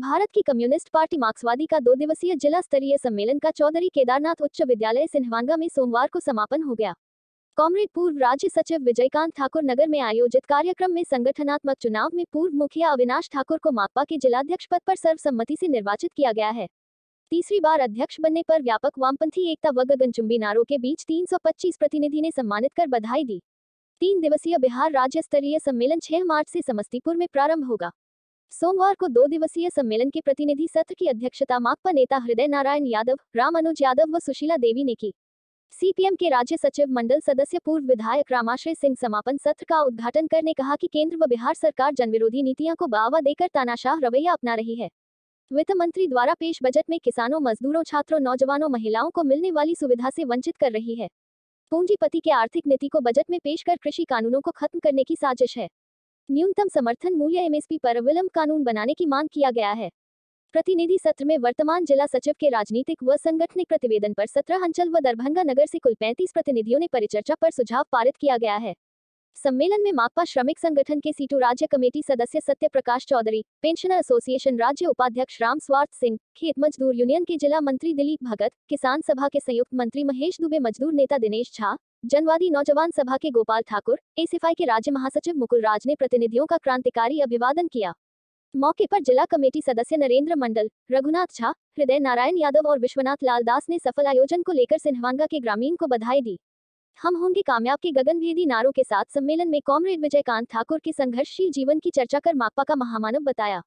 भारत की communist party मार्क्सवादी का दो दिवसीय जिला स्तरीय सम्मेलन का चौधरी केदारनाथ उच्च विद्यालय सिन्हवांगा में सोमवार को समापन हो गया कॉमरेड पूर्व राज्य सचिव विजयकांत ठाकुर नगर में आयोजित कार्यक्रम में संगठनात्मक चुनाव में पूर्व मुखिया अविनाश ठाकुर को माकपा के जिलाध्यक्ष पद पर सर्वसम्मति से निर्वाचित किया गया है तीसरी बार अध्यक्ष बनने पर व्यापक वामपंथी एकता व गगनचुंबी नारों के बीच 325 प्रतिनिधि ने सम्मानित कर बधाई दी तीन दिवसीय बिहार राज्य स्तरीय सम्मेलन 6 मार्च से समस्तीपुर में प्रारंभ होगा सोमवार को दो दिवसीय सम्मेलन के प्रतिनिधि सत्र की अध्यक्षता माकपा नेता हृदय नारायण यादव राम अनुज यादव व सुशीला देवी ने की सीपीएम के राज्य सचिव मंडल सदस्य पूर्व विधायक रामाश्रय सिंह समापन सत्र का उद्घाटन करने कहा कि केंद्र व बिहार सरकार जनविरोधी नीतियां को बावा देकर तानाशाह रवैया अपना रही है वित्त मंत्री द्वारा पेश बजट में किसानों मजदूरों छात्रों नौजवानों महिलाओं को मिलने वाली सुविधा से वंचित कर रही है पूंजीपति के आर्थिक नीति को बजट में पेश कर कृषि कानूनों को खत्म करने की साजिश है न्यूनतम समर्थन मूल्य एमएसपी पर विलंब कानून बनाने की मांग किया गया है प्रतिनिधि सत्र में वर्तमान जिला सचिव के राजनीतिक व संगठनिक प्रतिवेदन पर सत्रह अंचल व दरभंगा नगर से कुल पैंतीस प्रतिनिधियों ने परिचर्चा पर सुझाव पारित किया गया है सम्मेलन में माकपा श्रमिक संगठन के सीटू राज्य कमेटी सदस्य सत्य प्रकाश चौधरी पेंशनर एसोसिएशन राज्य उपाध्यक्ष राम स्वार्थ सिंह खेत मजदूर यूनियन के जिला मंत्री दिलीप भगत किसान सभा के संयुक्त मंत्री महेश दुबे मजदूर नेता दिनेश झा जनवादी नौजवान सभा के गोपाल ठाकुर एसएफआई के राज्य महासचिव मुकुल राज ने प्रतिनिधियों का क्रांतिकारी अभिवादन किया मौके पर जिला कमेटी सदस्य नरेंद्र मंडल रघुनाथ झा हृदय नारायण यादव और विश्वनाथ लाल दास ने सफल आयोजन को लेकर सिन्हवांगा के ग्रामीण को बधाई दी हम होंगे कामयाब के गगनभेदी नारों के साथ सम्मेलन में कॉमरेड विजयकांत ठाकुर के संघर्षशील जीवन की चर्चा कर माकपा का महामानव बताया